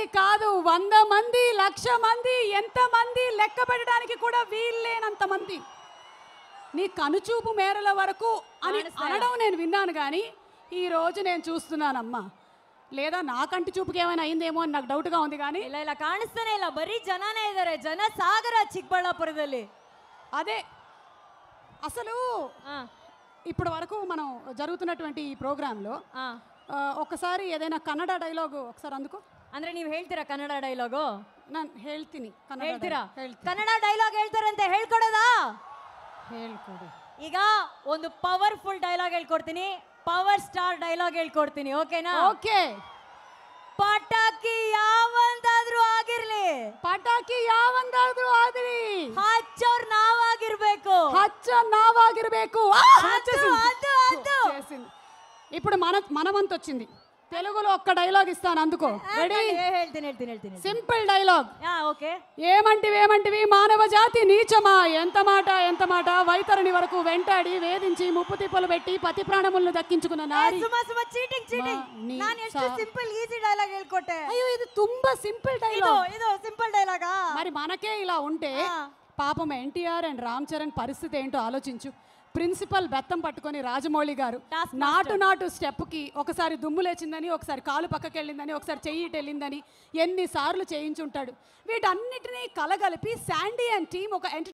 మంది కాదు వంద మంది లక్ష మంది ఎంతమంది లెక్క పెట్టడానికి కూడా వీల్లేనంత మంది నీ కనుచూపు మేరల వరకు అని అనడం నేను విన్నాను కానీ ఈరోజు నేను చూస్తున్నానమ్మా లేదా నా కంటి చూపుకి ఏమైనా అయిందేమో అని నాకు డౌట్గా ఉంది కానీ ఇలా ఇలా కానిస్తేనే ఇలా బరీ జనానే ಇದ್ದಾರೆ ಜನ ಸಾಗರ ಚಿಕ್ಕಬಳ್ಳಾಪುರದಲ್ಲಿ అదే అసలు ఇప్పటి వరకు మనం జరుగుతున్నటువంటి ఈ ప్రోగ్రాంలో ಒಕ್ಕಸಾರಿ ఏదైనా ಕನ್ನಡ డైలాగు ఒకసారి అందుకో ಅಂದ್ರೆ ನೀವು ಹೇಳ್ತೀರಾ ಕನ್ನಡ ಡೈಲಾಗು ನಾನು ಹೇಳ್ತೀನಿ ಕನ್ನಡ ಹೇಳ್ತೀರಾ ಕನ್ನಡ ಡೈಲಾಗ್ ಹೇಳ್ತಾರಂತೆ ಹೇಳ್ಕೊಡೋದಾ ಹೇಳ್ಕೊಡು ಈಗ ಒಂದು ಪವರ್ಫುಲ್ ಡೈಲಾಗ್ ಹೇಳ್ಕೊಡ್ತೀನಿ ಪವರ್ ಸ್ಟಾರ್ ಡೈಲಾಗ್ ಹೇಳ್ಕೊಡ್ತೀನಿ ಓಕೆನಾ ಓಕೆ ಪಟಾಕಿ ಯಾವಂದಾದ್ರೂ ಆಗಿರ್ಲಿ ಪಟಾಕಿ ಯಾವಂದಾದ್ರೂ ಆಗಿರಲಿ ಹಚ್ಚೋರ್ ನಾವಾಗಿರ್ಬೇಕು ಹಚ್ಚೋರ್ ನಾವಾಗಿರ್ಬೇಕು ಅದು ಅದು ಅದು ఇప్పుడు మన మన వంతు వచ్చింది తెలుగులో ఒక్క డైలాగ్ ఇస్తాను అందుకో సింపుల్ డైలాగ్ ఏమంటివి ఏమంటివి మానవ జాతి నీచమా ఎంత మాట ఎంత మాట వైతరుని వరకు వెంటాడి వేధించి ముప్పు తిప్పలు పెట్టి పతి ప్రాణములను దక్కించుకున్న సింపుల్ చీటింగ్ మరి మనకే ఇలా ఉంటే పాపం ఎన్టీఆర్ అండ్ రామ్ చరణ్ పరిస్థితి ఏంటో ఆలోచించు ప్రిన్సిపల్ బెత్తం పట్టుకొని రాజమౌళి గారు నాటు నాటు స్టెప్కి ఒకసారి దుమ్ము లేచిందని ఒకసారి కాలు పక్కకి వెళ్ళిందని ఒకసారి చెయ్యి వెళ్ళిందని ఎన్నిసార్లు చేయించుంటాడు వీటన్నిటినీ కలగలిపి శాండీ అండ్ టీమ్ ఒక